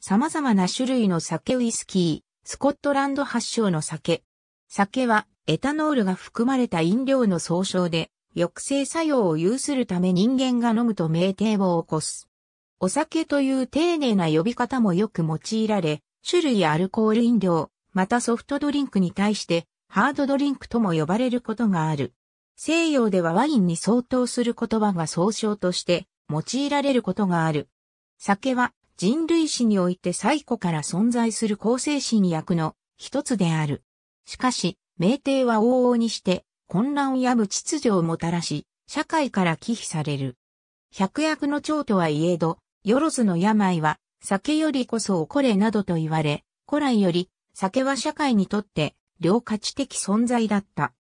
様々な種類の酒ウイスキー、スコットランド発祥の酒。酒はエタノールが含まれた飲料の総称で、抑制作用を有するため人間が飲むと酩酊を起こす。お酒という丁寧な呼び方もよく用いられ、種類アルコール飲料、またソフトドリンクに対して、ハードドリンクとも呼ばれることがある。西洋ではワインに相当する言葉が総称として用いられることがある。酒は人類史において最古から存在する構成神薬の一つである。しかし、名帝は往々にして混乱やむ秩序をもたらし、社会から忌避される。百薬の長とはいえど、よろずの病は酒よりこそおこれなどと言われ、古来より酒は社会にとって良価値的存在だった。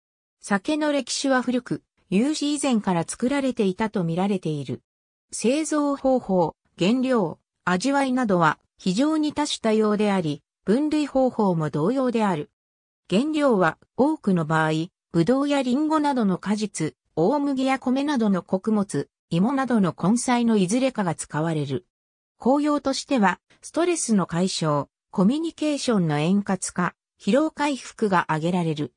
酒の歴史は古く、有史以前から作られていたと見られている。製造方法、原料、味わいなどは非常に多種多様であり、分類方法も同様である。原料は多くの場合、ブドウやリンゴなどの果実、大麦や米などの穀物、芋などの根菜のいずれかが使われる。効用としては、ストレスの解消、コミュニケーションの円滑化、疲労回復が挙げられる。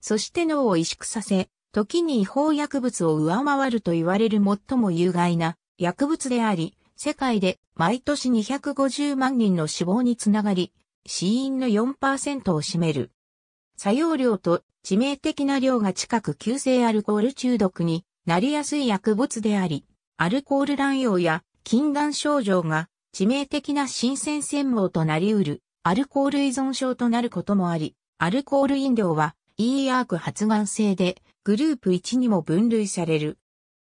そして脳を萎縮させ、時に違法薬物を上回ると言われる最も有害な薬物であり、世界で毎年250万人の死亡につながり、死因の4%を占める。作用量と致命的な量が近く急性アルコール中毒になりやすい薬物であり、アルコール乱用や禁断症状が致命的な新鮮専門となり得るアルコール依存症となることもあり、アルコール飲料は ER ク発がん性でグループ1にも分類される。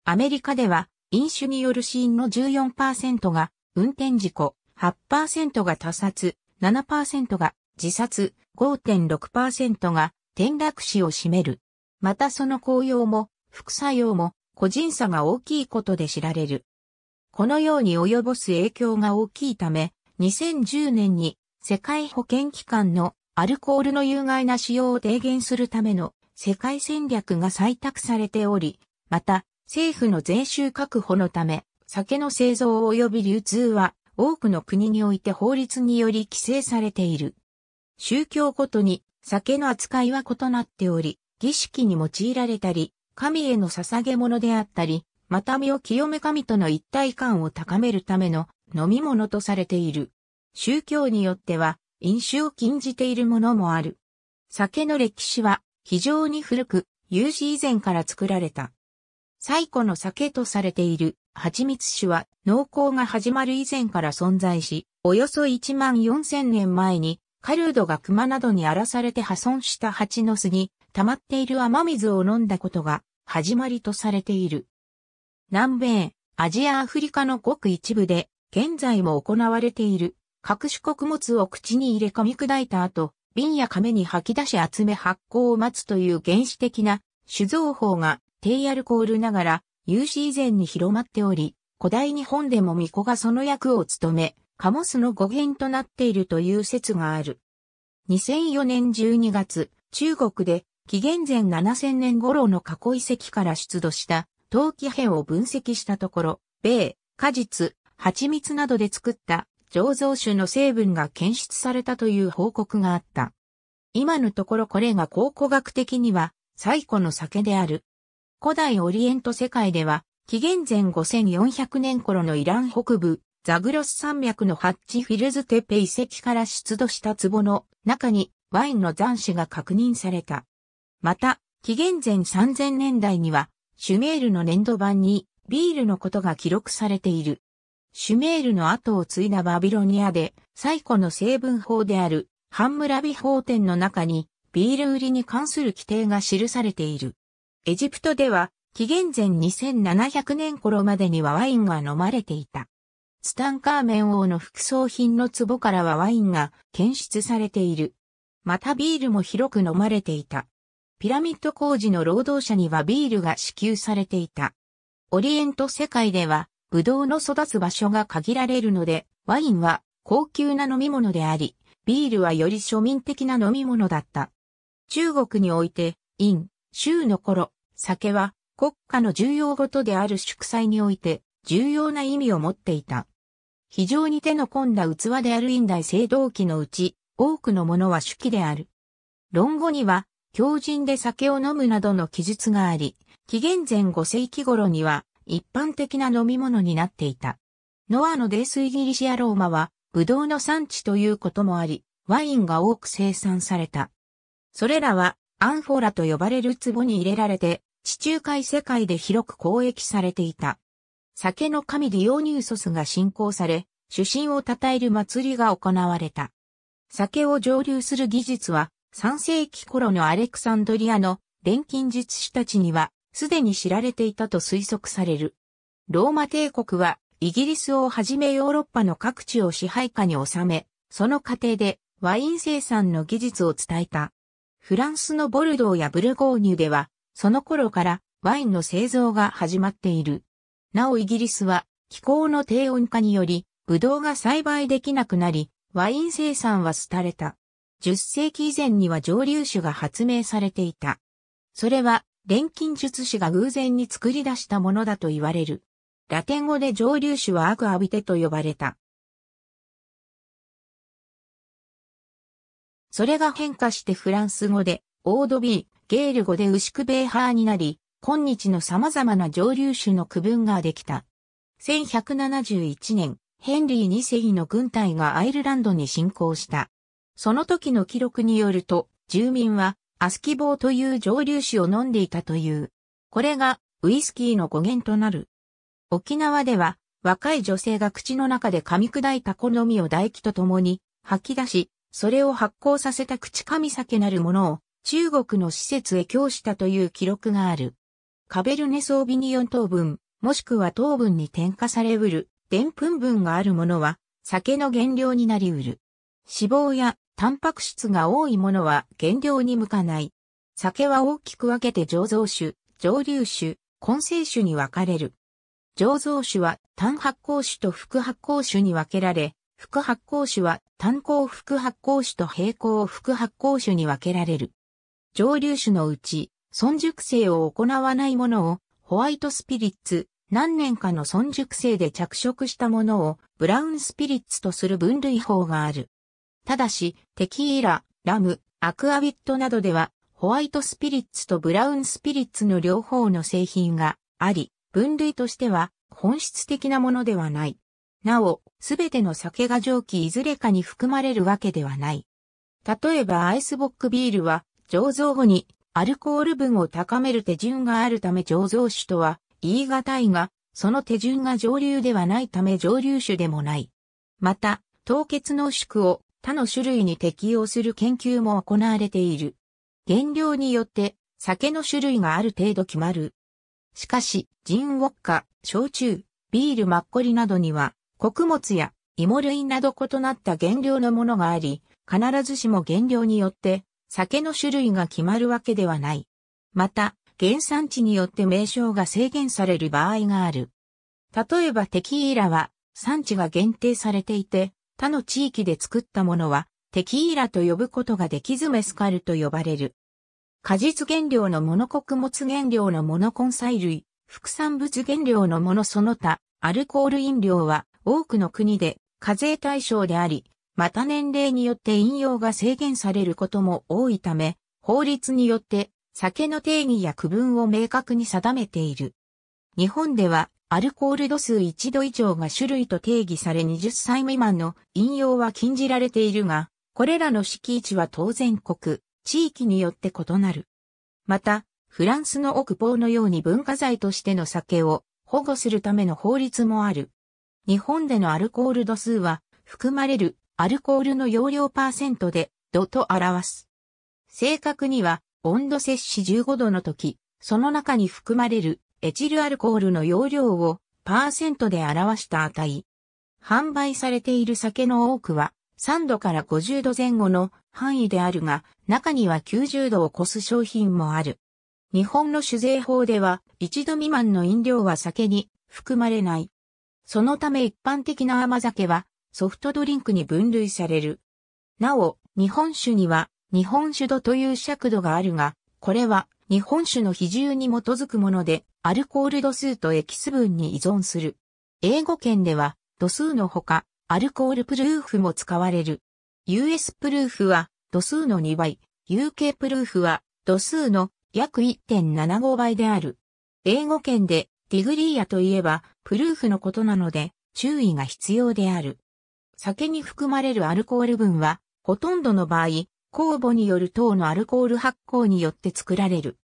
アメリカでは飲酒による死因の14%が運転事故、8%が他殺、7%が自殺、5.6%が転落死を占める。またその効用も副作用も個人差が大きいことで知られる。このように及ぼす影響が大きいため、2010年に世界保健機関のアルコールの有害な使用を低減するための世界戦略が採択されており、また政府の税収確保のため、酒の製造及び流通は多くの国において法律により規制されている。宗教ごとに酒の扱いは異なっており、儀式に用いられたり、神への捧げ物であったり、また身を清め神との一体感を高めるための飲み物とされている。宗教によっては飲酒を禁じているものもある。酒の歴史は非常に古く、有史以前から作られた。最古の酒とされている蜂蜜酒は農耕が始まる以前から存在し、およそ1万4000年前にカルードが熊などに荒らされて破損した蜂の巣に溜まっている雨水を飲んだことが始まりとされている。南米、アジアアフリカのごく一部で現在も行われている各種穀物を口に入れ噛み砕いた後、瓶や亀に吐き出し集め発酵を待つという原始的な酒造法が低アルコールながら、有史以前に広まっており、古代日本でも巫女がその役を務め、カモスの語源となっているという説がある。2004年12月、中国で紀元前7000年頃の過去遺跡から出土した陶器片を分析したところ、米、果実、蜂蜜などで作った醸造酒の成分が検出されたという報告があった。今のところこれが考古学的には最古の酒である古代オリエント世界では、紀元前5400年頃のイラン北部、ザグロス山脈のハッチフィルズテペ遺跡から出土した壺の中にワインの残滓が確認された。また、紀元前3000年代には、シュメールの粘土板にビールのことが記録されている。シュメールの後を継いだバビロニアで最古の成分法であるハンムラビ法典の中にビール売りに関する規定が記されている。エジプトでは、紀元前2700年頃までにはワインが飲まれていた。ツタンカーメン王の副葬品の壺からはワインが検出されている。またビールも広く飲まれていた。ピラミッド工事の労働者にはビールが支給されていた。オリエント世界では、ブドウの育つ場所が限られるので、ワインは高級な飲み物であり、ビールはより庶民的な飲み物だった。中国において、イン、州の頃、酒は国家の重要ごとである祝祭において重要な意味を持っていた。非常に手の込んだ器である院大青銅器のうち、多くのものは手記である。論語には、狂人で酒を飲むなどの記述があり、紀元前5世紀頃には一般的な飲み物になっていた。ノアの泥水イギリシアローマは、ブドウの産地ということもあり、ワインが多く生産された。それらはアンフォラと呼ばれる壺に入れられて、地中海世界で広く交易されていた。酒の神ディオニューソスが信仰され、主神を称える祭りが行われた。酒を蒸留する技術は、3世紀頃のアレクサンドリアの錬金術師たちには、すでに知られていたと推測される。ローマ帝国は、イギリスをはじめヨーロッパの各地を支配下に収め、その過程でワイン生産の技術を伝えた。フランスのボルドーやブルゴーニュでは、その頃からワインの製造が始まっている。なおイギリスは気候の低温化により、ブドウが栽培できなくなり、ワイン生産は廃れた。10世紀以前には蒸留酒が発明されていた。それは、錬金術師が偶然に作り出したものだと言われる。ラテン語で蒸留酒はアグアビテと呼ばれた。それが変化してフランス語で、オードビー、ゲール語で牛ーハーになり、今日の様々な蒸留酒の区分ができた。1171年、ヘンリー2世の軍隊がアイルランドに侵攻した。その時の記録によると、住民はアスキボーという蒸留酒を飲んでいたという。これがウイスキーの語源となる。沖縄では若い女性が口の中で噛み砕いた好みを唾液と共に吐き出し、それを発行させた口上酒なるものを中国の施設へ供したという記録がある。カベルネソービニオン糖分、もしくは糖分に添加されうる、澱粉分があるものは、酒の原料になりうる。脂肪やタンパク質が多いものは原料に向かない。酒は大きく分けて醸造酒、蒸留酒、混成酒に分かれる。醸造酒は単発酵酒と副発酵酒に分けられ、副発酵酒は炭鉱副発酵種と平行副発酵種に分けられる。蒸留種のうち、損熟成を行わないものを、ホワイトスピリッツ、何年かの損熟成で着色したものを、ブラウンスピリッツとする分類法がある。ただし、テキーラ、ラム、アクアビットなどでは、ホワイトスピリッツとブラウンスピリッツの両方の製品があり、分類としては本質的なものではない。なお、すべての酒が蒸気いずれかに含まれるわけではない。例えばアイスボックビールは、醸造後にアルコール分を高める手順があるため醸造酒とは言い難いが、その手順が蒸留ではないため蒸留酒でもない。また、凍結濃縮を他の種類に適用する研究も行われている。原料によって酒の種類がある程度決まる。しかし、ジンウォッカ、焼酎、ビールマッコリなどには穀物や芋類など異なった原料のものがあり、必ずしも原料によって酒の種類が決まるわけではない。また、原産地によって名称が制限される場合がある。例えばテキーラは産地が限定されていて、他の地域で作ったものはテキーラと呼ぶことができずメスカルと呼ばれる。果実原料のモノ穀物原料のモノ根菜類、副産物原料のものその他、アルコール飲料は多くの国で課税対象であり、また年齢によって引用が制限されることも多いため、法律によって酒の定義や区分を明確に定めている。日本ではアルコール度数1度以上が種類と定義され20歳未満の引用は禁じられているが、これらの敷地は当然国、地域によって異なる。また、フランスの奥邦のように文化財としての酒を保護するための法律もある。日本でのアルコール度数は、含まれるアルコールの容量パーセントで度と表す。正確には、温度摂氏15度の時、その中に含まれるエチルアルコールの容量をパーセントで表した値。販売されている酒の多くは3度から50度前後の範囲であるが、中には90度を超す商品もある。日本の酒税法では、1度未満の飲料は酒に含まれない。そのため一般的な甘酒はソフトドリンクに分類される。なお、日本酒には日本酒度という尺度があるが、これは日本酒の比重に基づくもので、アルコール度数とエキス分に依存する。英語圏では度数のほか、アルコールプルーフも使われる。US プルーフは度数の2倍、UK プルーフは度数の約1.75倍である。英語圏でディグリーヤといえば、プルーフのことなので、注意が必要である。酒に含まれるアルコール分は、ほとんどの場合、酵母による糖のアルコール発酵によって作られる。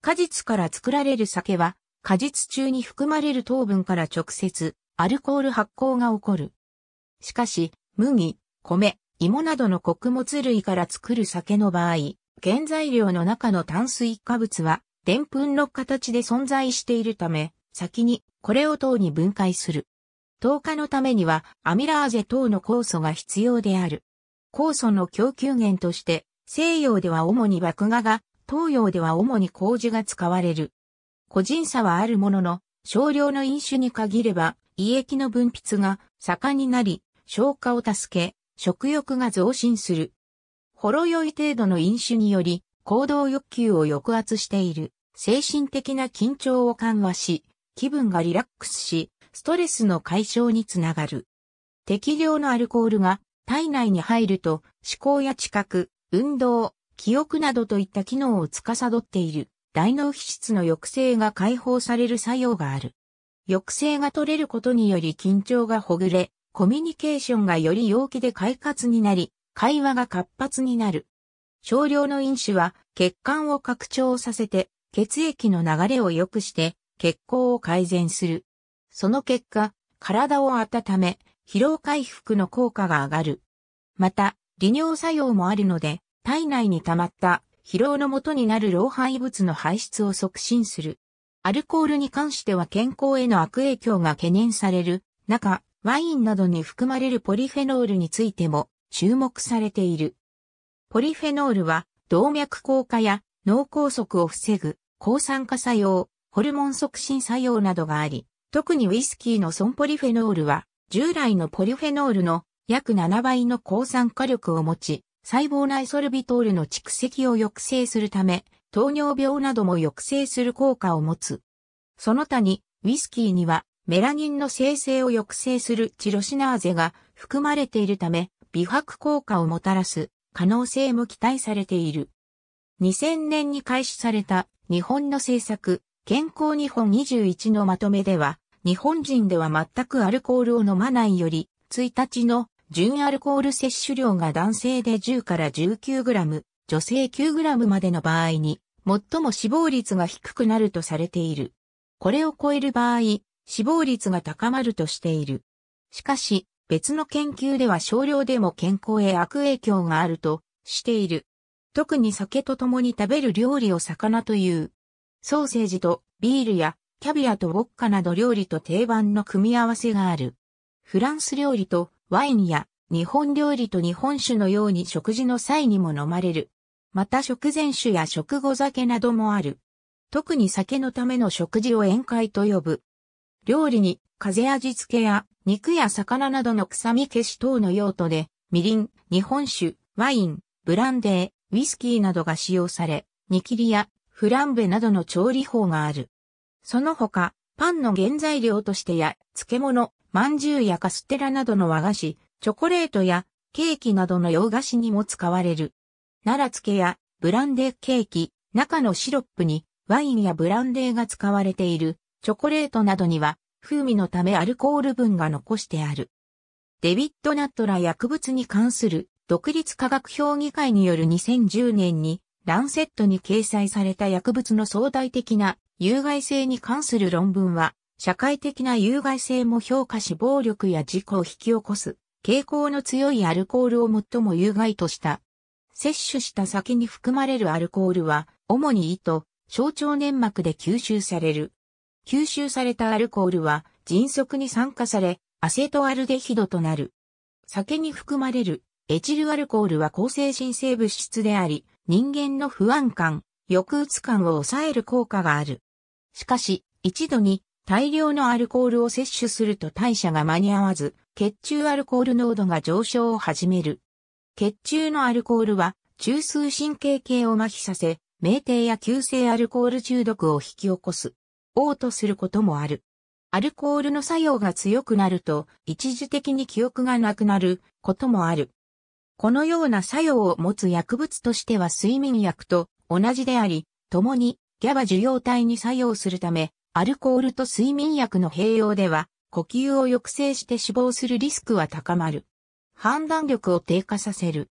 果実から作られる酒は、果実中に含まれる糖分から直接、アルコール発酵が起こる。しかし、麦、米、芋などの穀物類から作る酒の場合、原材料の中の炭水化物は、澱粉の形で存在しているため、先にこれを糖に分解する。糖化のためにはアミラーゼ等の酵素が必要である。酵素の供給源として西洋では主に麦芽が、東洋では主に麹が使われる。個人差はあるものの、少量の飲酒に限れば、胃液の分泌が盛んになり、消化を助け、食欲が増進する。ほろ酔い程度の飲酒により、行動欲求を抑圧している、精神的な緊張を緩和し、気分がリラックスし、ストレスの解消につながる。適量のアルコールが体内に入ると思考や知覚、運動、記憶などといった機能を司っている大脳皮質の抑制が解放される作用がある。抑制が取れることにより緊張がほぐれ、コミュニケーションがより陽気で快活になり、会話が活発になる。少量の飲酒は血管を拡張させて血液の流れを良くして血行を改善する。その結果、体を温め、疲労回復の効果が上がる。また、利尿作用もあるので、体内に溜まった疲労のもとになる老廃物の排出を促進する。アルコールに関しては健康への悪影響が懸念される中、ワインなどに含まれるポリフェノールについても注目されている。ポリフェノールは動脈硬化や脳梗塞を防ぐ抗酸化作用、ホルモン促進作用などがあり、特にウイスキーのソンポリフェノールは、従来のポリフェノールの約7倍の抗酸化力を持ち、細胞内ソルビトールの蓄積を抑制するため、糖尿病なども抑制する効果を持つ。その他に、ウイスキーにはメラニンの生成を抑制するチロシナーゼが含まれているため、美白効果をもたらす可能性も期待されている。2000年に開始された日本の政策、健康日本21のまとめでは、日本人では全くアルコールを飲まないより、1日の純アルコール摂取量が男性で10から 19g、女性 9g までの場合に、最も死亡率が低くなるとされている。これを超える場合、死亡率が高まるとしている。しかし、別の研究では少量でも健康へ悪影響があるとしている。特に酒と共に食べる料理を魚というソーセージとビールやキャビアとウォッカなど料理と定番の組み合わせがある。フランス料理とワインや日本料理と日本酒のように食事の際にも飲まれる。また食前酒や食後酒などもある。特に酒のための食事を宴会と呼ぶ。料理に風味付けや肉や魚などの臭み消し等の用途で、みりん、日本酒、ワイン、ブランデー、ウィスキーなどが使用され、煮切りやフランベなどの調理法がある。その他、パンの原材料としてや、漬物、まんじゅうやカステラなどの和菓子、チョコレートやケーキなどの洋菓子にも使われる。奈良漬けやブランデーケーキ、中のシロップにワインやブランデーが使われている、チョコレートなどには風味のためアルコール分が残してある。デビッド・ナットら薬物に関する独立科学評議会による2010年にランセットに掲載された薬物の相対的な有害性に関する論文は、社会的な有害性も評価し暴力や事故を引き起こす傾向の強いアルコールを最も有害とした。摂取した先に含まれるアルコールは、主に胃と小腸粘膜で吸収される。吸収されたアルコールは迅速に酸化され、アセトアルデヒドとなる。酒に含まれるエチルアルコールは抗精神性物質であり、人間の不安感、抑うつ感を抑える効果がある。しかし、一度に大量のアルコールを摂取すると代謝が間に合わず、血中アルコール濃度が上昇を始める。血中のアルコールは、中枢神経系を麻痺させ、酩酊や急性アルコール中毒を引き起こす。嘔吐することもある。アルコールの作用が強くなると、一時的に記憶がなくなることもある。このような作用を持つ薬物としては睡眠薬と同じであり、共にギャバ受容体に作用するため、アルコールと睡眠薬の併用では、呼吸を抑制して死亡するリスクは高まる。判断力を低下させる。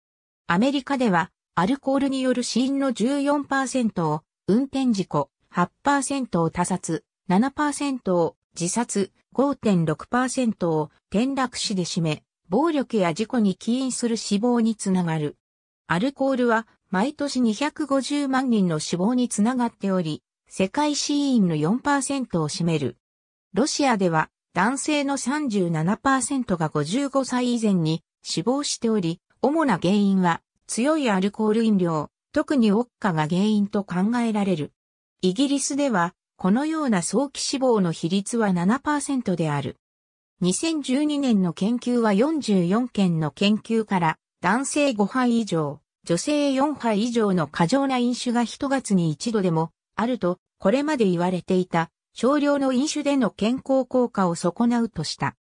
アメリカでは、アルコールによる死因の14%を、運転事故、8%を他殺、7%を自殺、5.6%を転落死で占め、暴力や事故に起因する死亡につながる。アルコールは毎年250万人の死亡につながっており、世界死因の4%を占める。ロシアでは男性の37%が55歳以前に死亡しており、主な原因は強いアルコール飲料、特にウォッカが原因と考えられる。イギリスではこのような早期死亡の比率は7%である。2012年の研究は44件の研究から男性5杯以上、女性4杯以上の過剰な飲酒が1月に一度でもあると、これまで言われていた少量の飲酒での健康効果を損なうとした。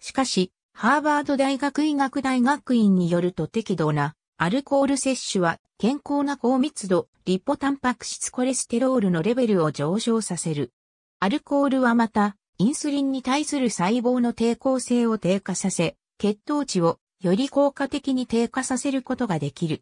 しかし、ハーバード大学医学大学院によると適度なアルコール摂取は健康な高密度、リポタンパク質コレステロールのレベルを上昇させる。アルコールはまたインスリンに対する細胞の抵抗性を低下させ、血糖値をより効果的に低下させることができる。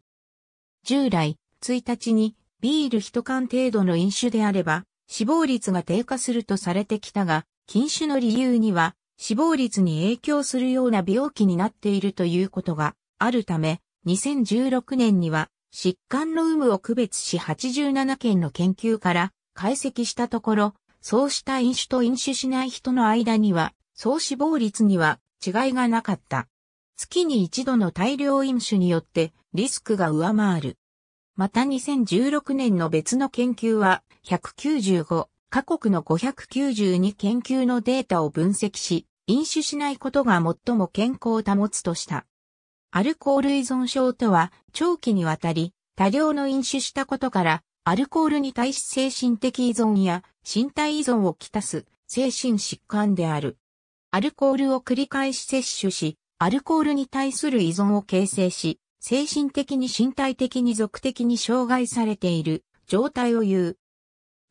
従来、1日にビール1缶程度の飲酒であれば、死亡率が低下するとされてきたが、禁酒の理由には、死亡率に影響するような病気になっているということがあるため、2016年には疾患の有無を区別し87件の研究から解析したところ、そうした飲酒と飲酒しない人の間には、総死亡率には違いがなかった。月に一度の大量飲酒によってリスクが上回る。また2016年の別の研究は195カ国の592研究のデータを分析し、飲酒しないことが最も健康を保つとした。アルコール依存症とは長期にわたり多量の飲酒したことからアルコールに対し精神的依存や身体依存をきたす精神疾患である。アルコールを繰り返し摂取し、アルコールに対する依存を形成し、精神的に身体的に俗的に障害されている状態を言う。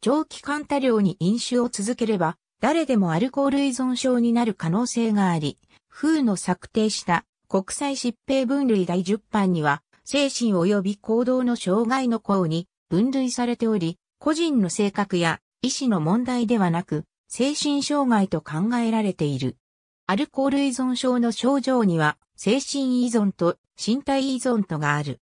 長期間多量に飲酒を続ければ、誰でもアルコール依存症になる可能性があり、風の策定した国際疾病分類第10版には、精神及び行動の障害の項に分類されており、個人の性格や意思の問題ではなく、精神障害と考えられている。アルコール依存症の症状には、精神依存と身体依存とがある。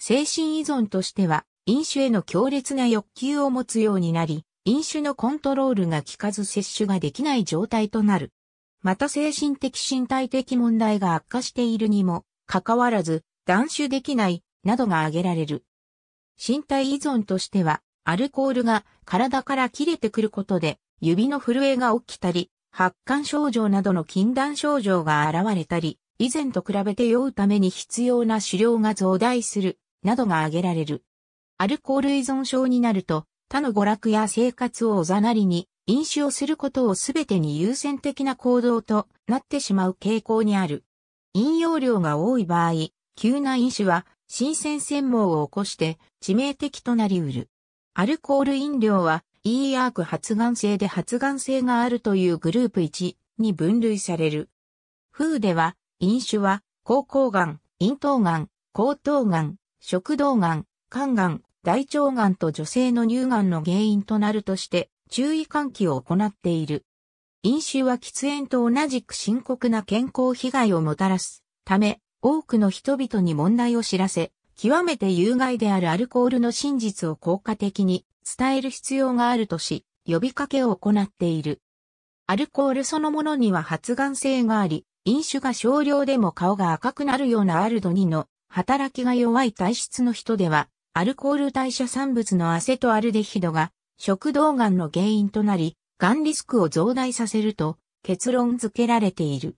精神依存としては、飲酒への強烈な欲求を持つようになり、飲酒のコントロールが効かず摂取ができない状態となる。また精神的身体的問題が悪化しているにも、かかわらず、断酒できない、などが挙げられる。身体依存としては、アルコールが体から切れてくることで、指の震えが起きたり、発汗症状などの禁断症状が現れたり、以前と比べて酔うために必要な狩猟が増大する、などが挙げられる。アルコール依存症になると、他の娯楽や生活をおざなりに、飲酒をすることをすべてに優先的な行動となってしまう傾向にある。飲用量が多い場合、急な飲酒は新鮮専門を起こして致命的となりうる。アルコール飲料は e アーク発がん性で発がん性があるというグループ1に分類される。風では、飲酒は、口腔がん、咽頭がん、喉頭がん、食道がん、肝がん、大腸がんと女性の乳がんの原因となるとして注意喚起を行っている。飲酒は喫煙と同じく深刻な健康被害をもたらすため、多くの人々に問題を知らせ、極めて有害であるアルコールの真実を効果的に伝える必要があるとし、呼びかけを行っている。アルコールそのものには発がん性があり、飲酒が少量でも顔が赤くなるようなアルド2の働きが弱い体質の人では、アルコール代謝産物のアセトアルデヒドが食道がんの原因となり、がんリスクを増大させると結論付けられている。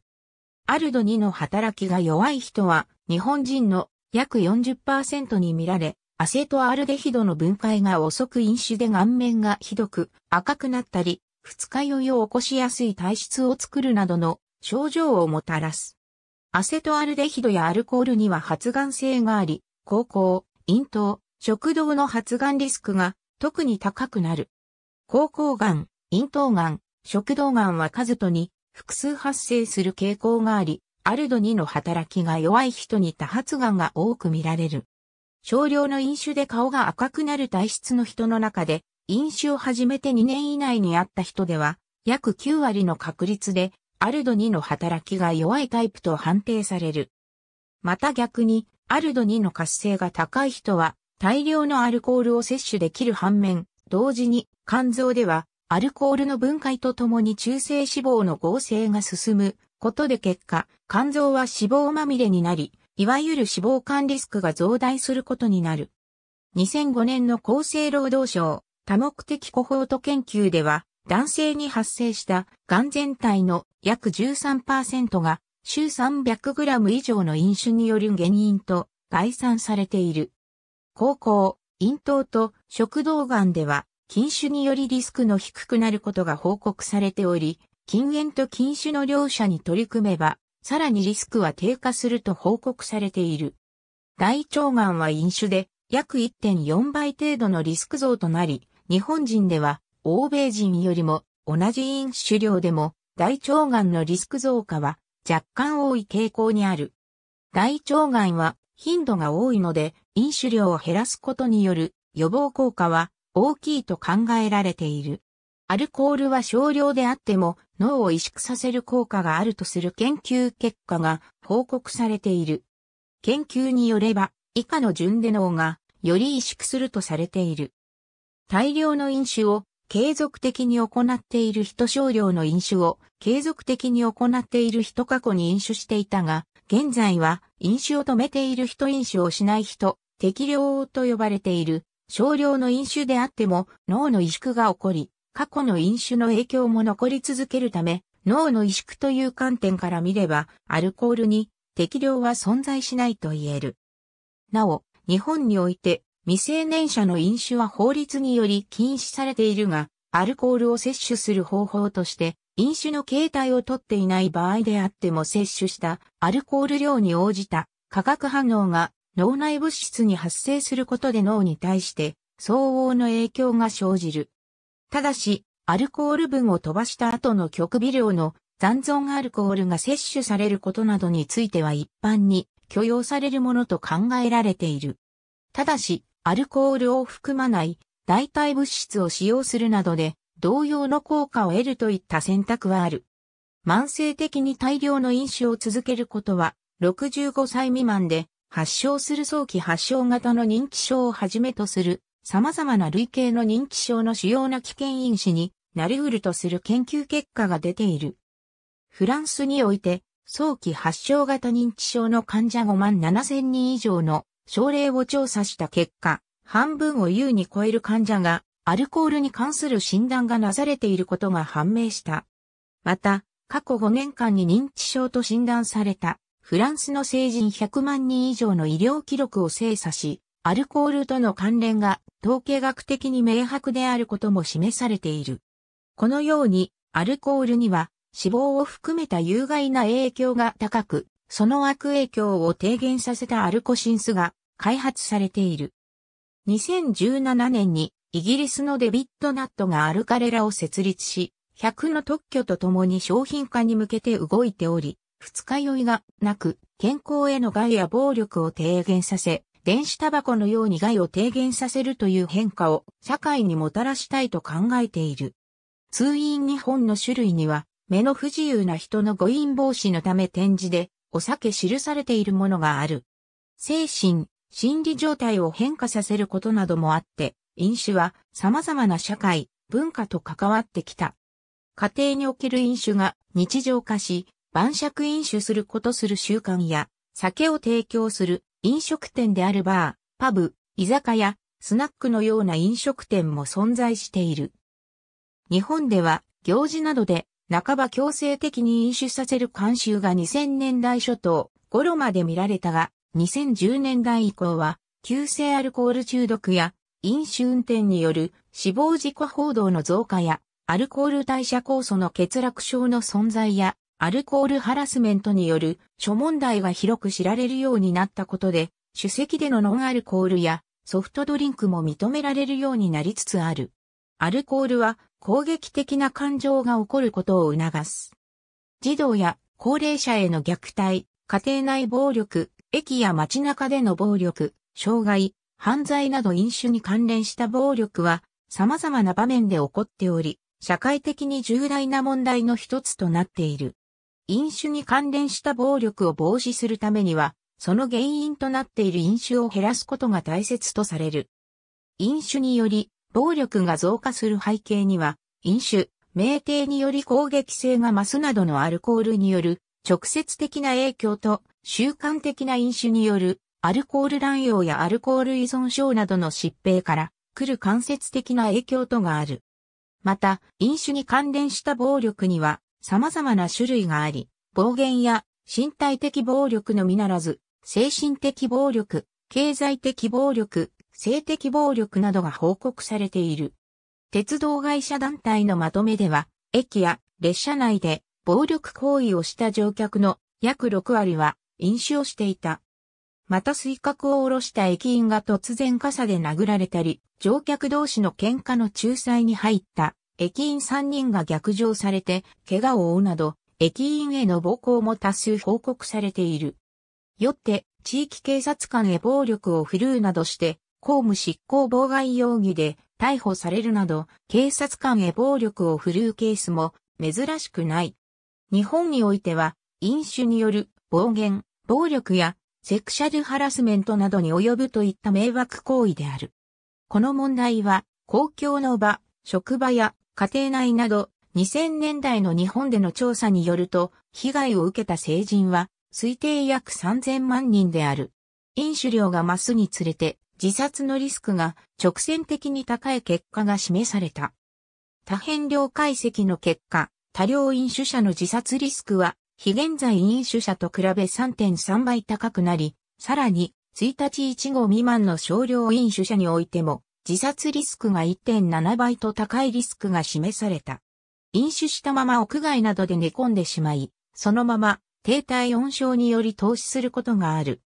アルド2の働きが弱い人は、日本人の約40%に見られ、アセトアルデヒドの分解が遅く飲酒で顔面がひどく赤くなったり、二日酔いを起こしやすい体質を作るなどの症状をもたらす。アセトアルデヒドやアルコールには発がん性があり、高校、咽頭、食道の発がんリスクが特に高くなる。高校がん、咽頭がん、食道がんは数とに複数発生する傾向があり、アルド2の働きが弱い人に多発がんが多く見られる。少量の飲酒で顔が赤くなる体質の人の中で、飲酒を始めて2年以内にあった人では、約9割の確率で、アルド2の働きが弱いタイプと判定される。また逆に、アルド2の活性が高い人は、大量のアルコールを摂取できる反面、同時に肝臓ではアルコールの分解とともに中性脂肪の合成が進むことで結果、肝臓は脂肪まみれになり、いわゆる脂肪肝リスクが増大することになる。2005年の厚生労働省多目的コホート研究では、男性に発生した癌全体の約13%が週 300g 以上の飲酒による原因と概算されている。高校、咽頭と食道癌では禁酒によりリスクの低くなることが報告されており、禁煙と禁酒の両者に取り組めば、さらにリスクは低下すると報告されている。大腸がんは飲酒で約1.4倍程度のリスク増となり、日本人では欧米人よりも同じ飲酒量でも大腸がんのリスク増加は若干多い傾向にある。大腸がんは頻度が多いので飲酒量を減らすことによる予防効果は大きいと考えられている。アルコールは少量であっても脳を萎縮させる効果があるとする研究結果が報告されている。研究によれば以下の順で脳がより萎縮するとされている。大量の飲酒を継続的に行っている人少量の飲酒を継続的に行っている人過去に飲酒していたが、現在は飲酒を止めている人飲酒をしない人、適量と呼ばれている少量の飲酒であっても脳の萎縮が起こり、過去の飲酒の影響も残り続けるため、脳の萎縮という観点から見れば、アルコールに適量は存在しないと言える。なお、日本において未成年者の飲酒は法律により禁止されているが、アルコールを摂取する方法として、飲酒の形態をとっていない場合であっても摂取したアルコール量に応じた化学反応が脳内物質に発生することで脳に対して相応の影響が生じる。ただし、アルコール分を飛ばした後の極微量の残存アルコールが摂取されることなどについては一般に許容されるものと考えられている。ただし、アルコールを含まない代替物質を使用するなどで同様の効果を得るといった選択はある。慢性的に大量の飲酒を続けることは65歳未満で発症する早期発症型の認知症をはじめとする様々な類型の認知症の主要な危険因子になりうるとする研究結果が出ている。フランスにおいて早期発症型認知症の患者5万7 0 0 0人以上の症例を調査した結果、半分を優に超える患者がアルコールに関する診断がなされていることが判明した。また、過去5年間に認知症と診断されたフランスの成人100万人以上の医療記録を精査し、アルコールとの関連が統計学的に明白であることも示されている。このように、アルコールには死亡を含めた有害な影響が高く、その悪影響を低減させたアルコシンスが開発されている。2017年にイギリスのデビットナットがアルカレラを設立し、100の特許とともに商品化に向けて動いており、二日酔いがなく、健康への害や暴力を低減させ、電子タバコのように害を低減させるという変化を社会にもたらしたいと考えている。通院日本の種類には、目の不自由な人の誤飲防止のため展示で、お酒記されているものがある。精神、心理状態を変化させることなどもあって、飲酒は様々な社会、文化と関わってきた。家庭における飲酒が日常化し、晩酌飲酒することする習慣や、酒を提供する飲食店であるバー、パブ、居酒屋、スナックのような飲食店も存在している。日本では行事などで半ば強制的に飲酒させる慣習が2000年代初頭頃まで見られたが、2010年代以降は、急性アルコール中毒や飲酒運転による死亡事故報道の増加や、アルコール代謝酵素の欠落症の存在や、アルコールハラスメントによる諸問題が広く知られるようになったことで、主席でのノンアルコールやソフトドリンクも認められるようになりつつある。アルコールは攻撃的な感情が起こることを促す。児童や高齢者への虐待、家庭内暴力、駅や街中での暴力、障害、犯罪など飲酒に関連した暴力は様々な場面で起こっており、社会的に重大な問題の一つとなっている。飲酒に関連した暴力を防止するためには、その原因となっている飲酒を減らすことが大切とされる。飲酒により、暴力が増加する背景には、飲酒、酩酊により攻撃性が増すなどのアルコールによる直接的な影響と習慣的な飲酒によるアルコール乱用やアルコール依存症などの疾病から来る間接的な影響とがある。また、飲酒に関連した暴力には様々な種類があり、暴言や身体的暴力のみならず、精神的暴力、経済的暴力、性的暴力などが報告されている。鉄道会社団体のまとめでは、駅や列車内で暴力行為をした乗客の約6割は飲酒をしていた。また水角を下ろした駅員が突然傘で殴られたり、乗客同士の喧嘩の仲裁に入った駅員3人が逆上されて怪我を負うなど、駅員への暴行も多数報告されている。よって、地域警察官へ暴力を振るうなどして、公務執行妨害容疑で逮捕されるなど、警察官へ暴力を振るうケースも珍しくない。日本においては、飲酒による暴言、暴力やセクシャルハラスメントなどに及ぶといった迷惑行為である。この問題は、公共の場、職場や家庭内など、2000年代の日本での調査によると、被害を受けた成人は、推定約3000万人である。飲酒量が増すにつれて、自殺のリスクが直線的に高い結果が示された。多変量解析の結果、多量飲酒者の自殺リスクは、非現在飲酒者と比べ3.3倍高くなり、さらに、1日1号未満の少量飲酒者においても、自殺リスクが1.7倍と高いリスクが示された。飲酒したまま屋外などで寝込んでしまい、そのまま低体温症により投資することがある。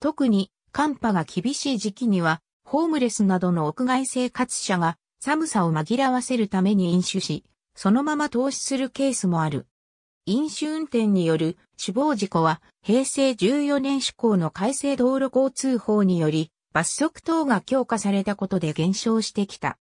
特に寒波が厳しい時期には、ホームレスなどの屋外生活者が寒さを紛らわせるために飲酒し、そのまま投資するケースもある。飲酒運転による死亡事故は平成14年施行の改正道路交通法により罰則等が強化されたことで減少してきた。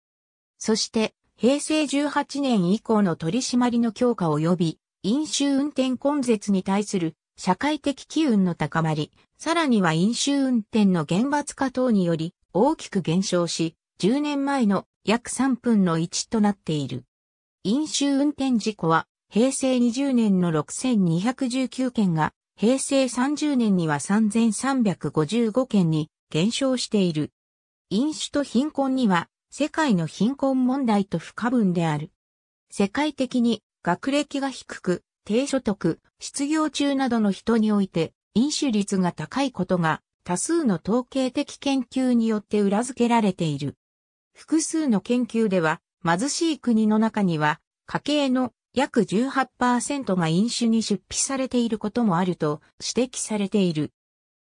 そして、平成18年以降の取り締まりの強化及び、飲酒運転根絶に対する社会的機運の高まり、さらには飲酒運転の厳罰化等により大きく減少し、10年前の約3分の1となっている。飲酒運転事故は平成20年の6219件が平成30年には3355件に減少している。飲酒と貧困には世界の貧困問題と不可分である。世界的に学歴が低く、低所得、失業中などの人において飲酒率が高いことが多数の統計的研究によって裏付けられている。複数の研究では貧しい国の中には家計の約18%が飲酒に出費されていることもあると指摘されている。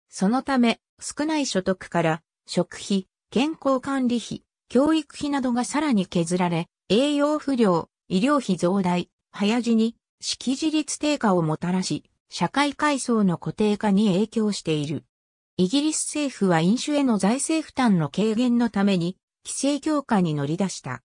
そのため少ない所得から、食費、健康管理費、教育費などがさらに削られ、栄養不良、医療費増大、早死に、識字率低下をもたらし、社会階層の固定化に影響している。イギリス政府は飲酒への財政負担の軽減のために、規制強化に乗り出した。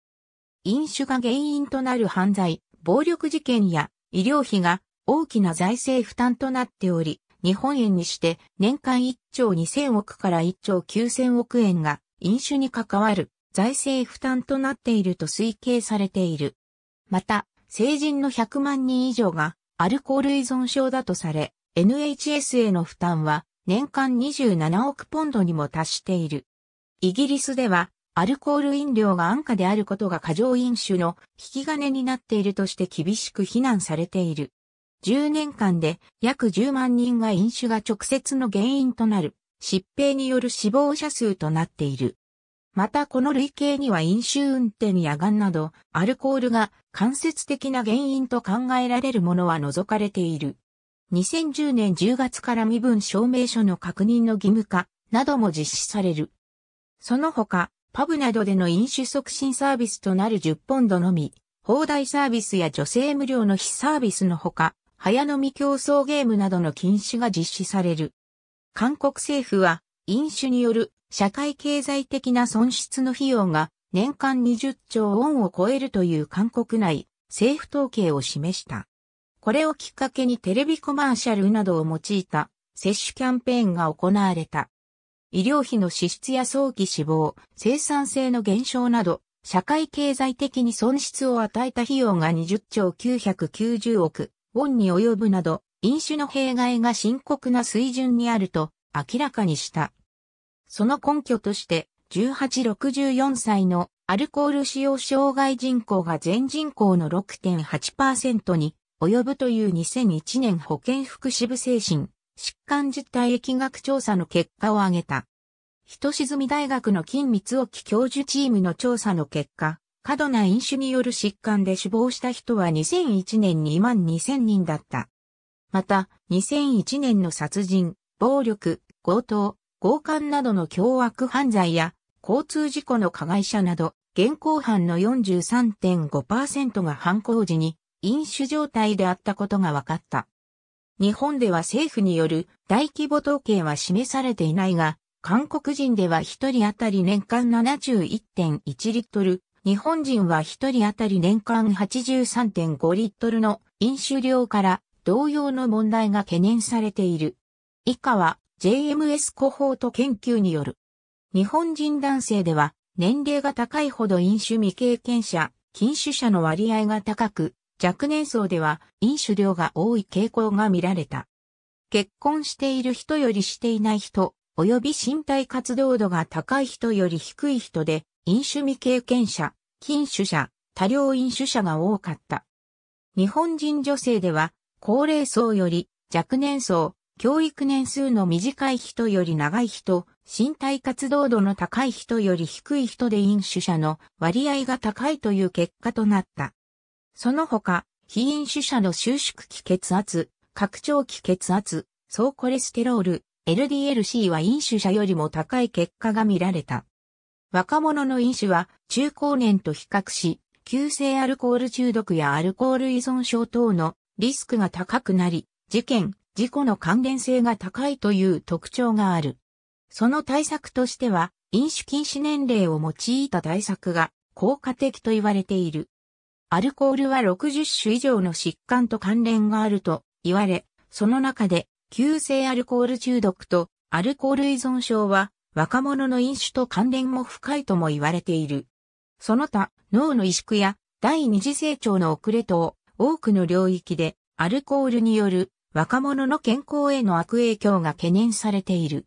飲酒が原因となる犯罪、暴力事件や医療費が大きな財政負担となっており、日本円にして年間1兆2000億から1兆9000億円が飲酒に関わる財政負担となっていると推計されている。また、成人の100万人以上がアルコール依存症だとされ、NHS への負担は年間27億ポンドにも達している。イギリスではアルコール飲料が安価であることが過剰飲酒の引き金になっているとして厳しく非難されている。10年間で約10万人が飲酒が直接の原因となる疾病による死亡者数となっている。またこの類型には飲酒運転やンなど、アルコールが間接的な原因と考えられるものは除かれている。2010年10月から身分証明書の確認の義務化なども実施される。その他、パブなどでの飲酒促進サービスとなる10ポンドのみ、放題サービスや女性無料の非サービスのほか、早飲み競争ゲームなどの禁止が実施される。韓国政府は、飲酒による社会経済的な損失の費用が年間20兆ウォンを超えるという韓国内政府統計を示した。これをきっかけにテレビコマーシャルなどを用いた接種キャンペーンが行われた。医療費の支出や早期死亡、生産性の減少など、社会経済的に損失を与えた費用が20兆990億ウォンに及ぶなど、飲酒の弊害が深刻な水準にあると明らかにした。その根拠として、1864歳のアルコール使用障害人口が全人口の6.8%に及ぶという2001年保健福祉部精神疾患実態疫学調査の結果を挙げた。人沈み大学の金光沖教授チームの調査の結果、過度な飲酒による疾患で死亡した人は2001年2万2000人だった。また、2001年の殺人、暴力、強盗、強姦などの凶悪犯罪や、交通事故の加害者など、現行犯の43.5%が犯行時に飲酒状態であったことが分かった。日本では政府による大規模統計は示されていないが、韓国人では1人当たり年間71.1リットル、日本人は一人当たり年間83.5リットルの飲酒量から同様の問題が懸念されている。以下は JMS コホート研究による。日本人男性では年齢が高いほど飲酒未経験者、禁酒者の割合が高く、若年層では飲酒量が多い傾向が見られた。結婚している人よりしていない人、及び身体活動度が高い人より低い人で、飲酒未経験者、禁酒者、多量飲酒者が多かった。日本人女性では、高齢層より若年層、教育年数の短い人より長い人、身体活動度の高い人より低い人で飲酒者の割合が高いという結果となった。その他、非飲酒者の収縮期血圧、拡張期血圧、総コレステロール、LDLC は飲酒者よりも高い結果が見られた。若者の飲酒は中高年と比較し、急性アルコール中毒やアルコール依存症等のリスクが高くなり、事件、事故の関連性が高いという特徴がある。その対策としては、飲酒禁止年齢を用いた対策が効果的と言われている。アルコールは60種以上の疾患と関連があると言われ、その中で急性アルコール中毒とアルコール依存症は若者の飲酒と関連も深いとも言われている。その他、脳の萎縮や第二次成長の遅れ等、多くの領域でアルコールによる若者の健康への悪影響が懸念されている。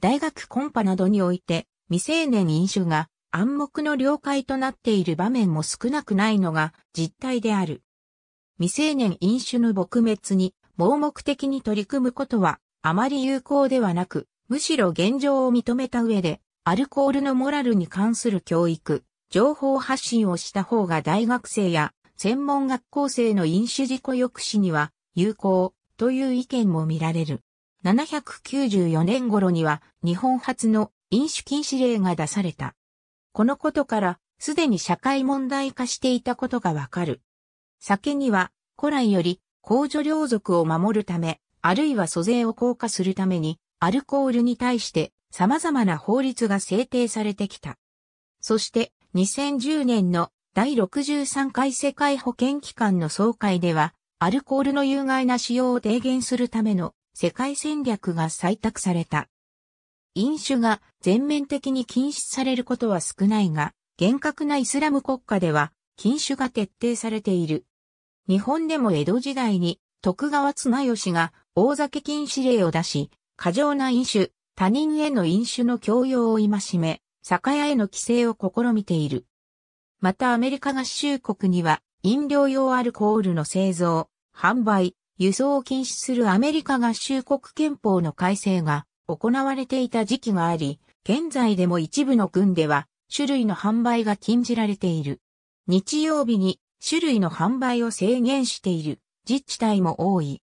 大学コンパなどにおいて未成年飲酒が暗黙の了解となっている場面も少なくないのが実態である。未成年飲酒の撲滅に盲目的に取り組むことはあまり有効ではなく、むしろ現状を認めた上で、アルコールのモラルに関する教育、情報発信をした方が大学生や専門学校生の飲酒事故抑止には有効という意見も見られる。794年頃には日本初の飲酒禁止令が出された。このことからすでに社会問題化していたことがわかる。酒には古来より公序良族を守るため、あるいは租税を硬化するためにアルコールに対して様々な法律が制定されてきた。そして2010年の第63回世界保健機関の総会では、アルコールの有害な使用を低減するための世界戦略が採択された。飲酒が全面的に禁止されることは少ないが、厳格なイスラム国家では禁酒が徹底されている。日本でも江戸時代に徳川綱吉が大酒禁止令を出し、過剰な飲酒、他人への飲酒の強要を戒め、酒屋への規制を試みている。またアメリカ合衆国には、飲料用アルコールの製造、販売、輸送を禁止するアメリカ合衆国憲法の改正が行われていた時期があり、現在でも一部の軍では種類の販売が禁じられている。日曜日に種類の販売を制限している自治体も多い。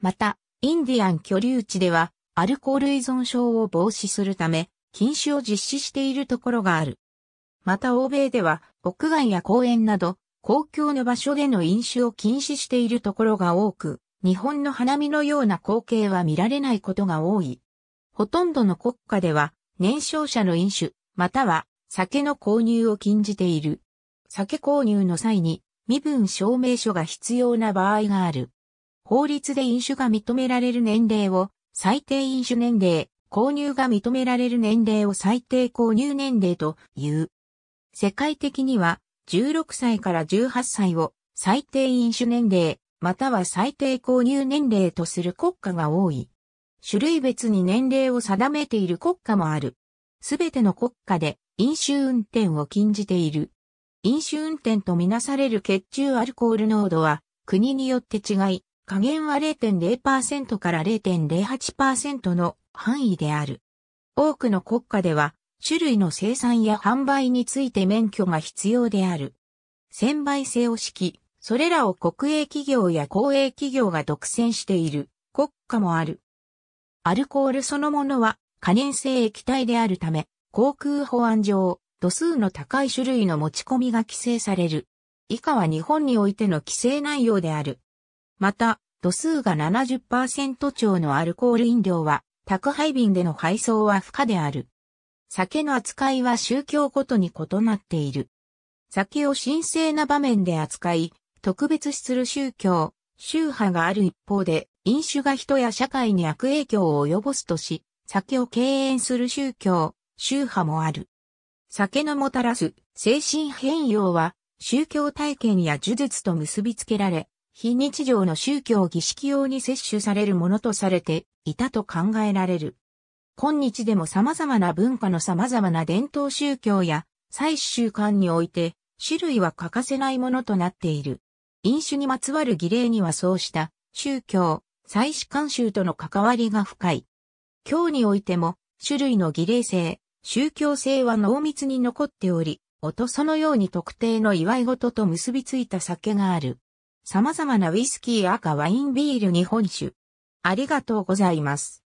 また、インディアン居留地ではアルコール依存症を防止するため、禁酒を実施しているところがある。また欧米では、屋外や公園など、公共の場所での飲酒を禁止しているところが多く、日本の花見のような光景は見られないことが多い。ほとんどの国家では、年少者の飲酒、または酒の購入を禁じている。酒購入の際に身分証明書が必要な場合がある。法律で飲酒が認められる年齢を最低飲酒年齢、購入が認められる年齢を最低購入年齢という。世界的には16歳から18歳を最低飲酒年齢または最低購入年齢とする国家が多い。種類別に年齢を定めている国家もある。すべての国家で飲酒運転を禁じている。飲酒運転とみなされる血中アルコール濃度は国によって違い、下限は0.0%から0.08%の範囲である。多くの国家では、種類の生産や販売について免許が必要である。専売制を敷き、それらを国営企業や公営企業が独占している国家もある。アルコールそのものは可燃性液体であるため、航空保安上、度数の高い種類の持ち込みが規制される。以下は日本においての規制内容である。また、度数が70%超のアルコール飲料は、宅配便での配送は不可である。酒の扱いは宗教ごとに異なっている。酒を神聖な場面で扱い、特別視する宗教、宗派がある一方で、飲酒が人や社会に悪影響を及ぼすとし、酒を敬遠する宗教、宗派もある。酒のもたらす精神変容は、宗教体験や呪術と結びつけられ、非日常の宗教儀式用に摂取されるものとされていたと考えられる。今日でも様々な文化の様々な伝統宗教や祭祀習慣において種類は欠かせないものとなっている。飲酒にまつわる儀礼にはそうした宗教、祭祀慣習との関わりが深い。今日においても種類の儀礼性、宗教性は濃密に残っており、音そのように特定の祝い事と結びついた酒がある。様々なウイスキー赤ワインビール日本酒。ありがとうございます。